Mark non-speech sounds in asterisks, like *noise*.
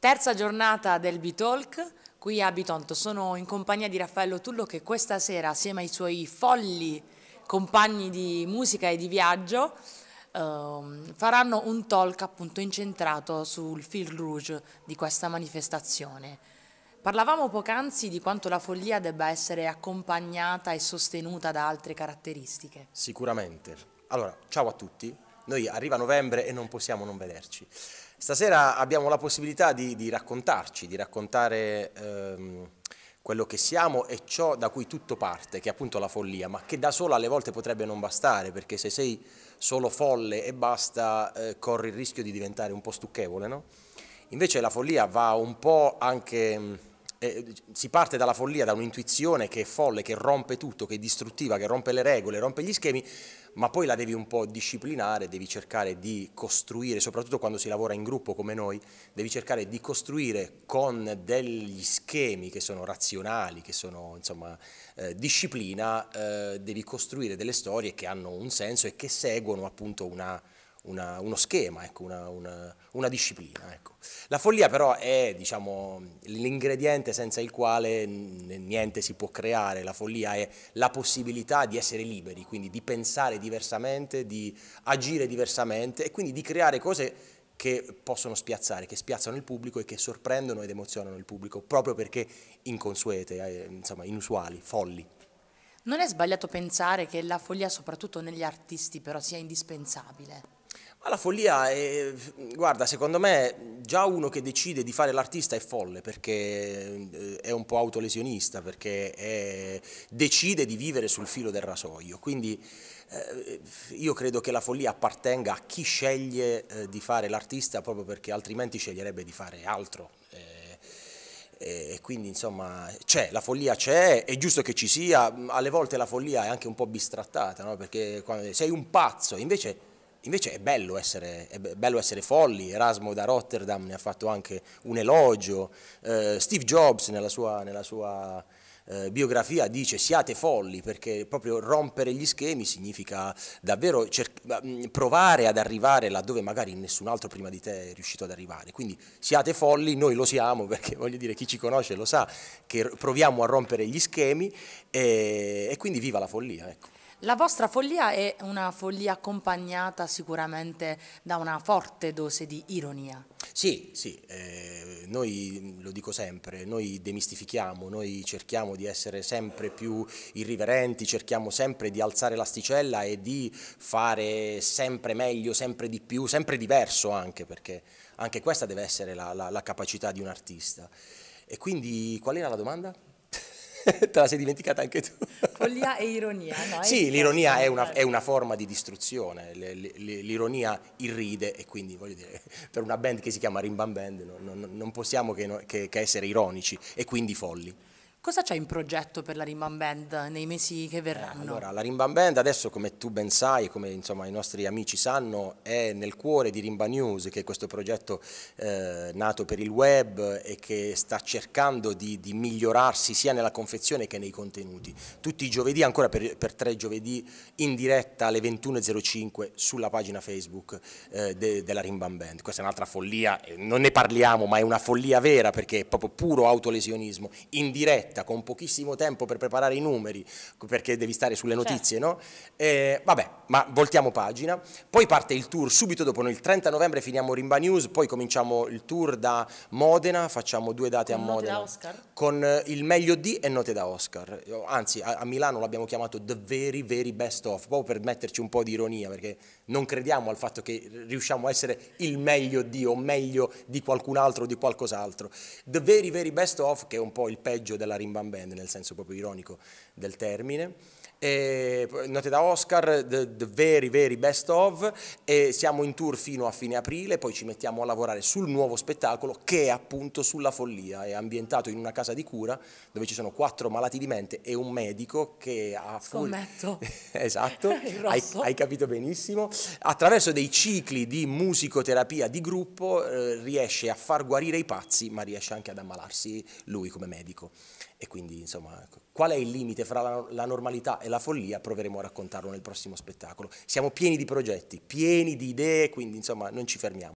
Terza giornata del B-Talk, qui a Bitonto. Sono in compagnia di Raffaello Tullo che questa sera assieme ai suoi folli compagni di musica e di viaggio ehm, faranno un talk appunto incentrato sul fil rouge di questa manifestazione. Parlavamo poc'anzi di quanto la follia debba essere accompagnata e sostenuta da altre caratteristiche. Sicuramente. Allora, ciao a tutti. Noi arriva novembre e non possiamo non vederci. Stasera abbiamo la possibilità di, di raccontarci, di raccontare ehm, quello che siamo e ciò da cui tutto parte, che è appunto la follia, ma che da sola alle volte potrebbe non bastare, perché se sei solo folle e basta eh, corri il rischio di diventare un po' stucchevole, no? Invece la follia va un po' anche eh, si parte dalla follia, da un'intuizione che è folle, che rompe tutto, che è distruttiva, che rompe le regole, rompe gli schemi, ma poi la devi un po' disciplinare, devi cercare di costruire, soprattutto quando si lavora in gruppo come noi, devi cercare di costruire con degli schemi che sono razionali, che sono insomma eh, disciplina, eh, devi costruire delle storie che hanno un senso e che seguono appunto una, una, uno schema, ecco, una, una, una, disciplina. Ecco. La follia però è diciamo, l'ingrediente senza il quale niente si può creare, la follia è la possibilità di essere liberi, quindi di pensare diversamente, di agire diversamente e quindi di creare cose che possono spiazzare, che spiazzano il pubblico e che sorprendono ed emozionano il pubblico, proprio perché inconsuete, eh, insomma, inusuali, folli. Non è sbagliato pensare che la follia, soprattutto negli artisti, però sia indispensabile? La follia, è, guarda, secondo me già uno che decide di fare l'artista è folle perché eh, è un po' autolesionista, perché è, decide di vivere sul filo del rasoio. Quindi eh, io credo che la follia appartenga a chi sceglie eh, di fare l'artista proprio perché altrimenti sceglierebbe di fare altro. Eh, eh, e quindi insomma c'è, la follia c'è, è giusto che ci sia, alle volte la follia è anche un po' bistrattata, no? perché sei un pazzo, invece Invece è bello, essere, è bello essere folli, Erasmo da Rotterdam ne ha fatto anche un elogio, eh, Steve Jobs nella sua, nella sua eh, biografia dice siate folli perché proprio rompere gli schemi significa davvero mm, provare ad arrivare laddove magari nessun altro prima di te è riuscito ad arrivare. Quindi siate folli, noi lo siamo *laughs* perché voglio dire chi ci conosce lo sa che proviamo a rompere gli schemi e, eh, e quindi viva la follia. Ecco. La vostra follia è una follia accompagnata sicuramente da una forte dose di ironia. Sì, sì, eh, noi mm, lo dico sempre, noi demistifichiamo, noi cerchiamo di essere sempre più irriverenti, cerchiamo sempre di alzare l'asticella e di fare sempre meglio, sempre di più, sempre diverso anche, perché anche questa deve essere la, la, la capacità di un artista. E quindi qual era la domanda? *laughs* te la sei dimenticata anche tu. Follia e ironia, no? Sì, l'ironia è, è, una forma di distruzione, l'ironia irride e quindi voglio dire, *laughs* per una band che si chiama Rimban Band non, non possiamo che, che, che essere ironici e quindi folli. Cosa c'è in progetto per la Rimban Band nei mesi che eh, verranno? Eh, allora, la Rimban Band adesso, come tu ben sai, come insomma, i nostri amici sanno, è nel cuore di Rimba News, che è questo progetto eh, nato per il web e che sta cercando di, di, migliorarsi sia nella confezione che nei contenuti. Tutti i giovedì, ancora per, per tre giovedì, in diretta alle 21.05 sulla pagina Facebook eh, de, della Rimban Band. Questa è un'altra follia, non ne parliamo, ma è una follia vera perché è proprio puro autolesionismo, in diretta diretta con pochissimo tempo per preparare i numeri, perché devi stare sulle certo. notizie, certo. no? Eh, vabbè, ma voltiamo pagina. Poi parte il tour subito dopo, noi il 30 novembre finiamo Rimba News, poi cominciamo il tour da Modena, facciamo due date con a Modena. Con il meglio di e note da Oscar. Anzi, a, a Milano l'abbiamo chiamato The Very Very Best Of, proprio per metterci un po' di ironia, perché non crediamo al fatto che riusciamo a essere il meglio di o meglio di qualcun altro o di qualcos'altro. The Very Very Best Of, che è un po' il peggio della rimbambente nel senso proprio ironico del termine note da Oscar, the, the, very very best of, e siamo in tour fino a fine aprile, poi ci mettiamo a lavorare sul nuovo spettacolo che è appunto sulla follia, è ambientato in una casa di cura dove ci sono quattro malati di mente e un medico che ha... Scommetto. Full... *laughs* esatto, *laughs* hai, hai, capito benissimo. Attraverso dei cicli di musicoterapia di gruppo eh, riesce a far guarire i pazzi ma riesce anche ad ammalarsi lui come medico. E quindi, insomma, ecco, qual è il limite fra la, la, normalità e la follia? Proveremo a raccontarlo nel prossimo spettacolo. Siamo pieni di progetti, pieni di idee, quindi, insomma, non ci fermiamo.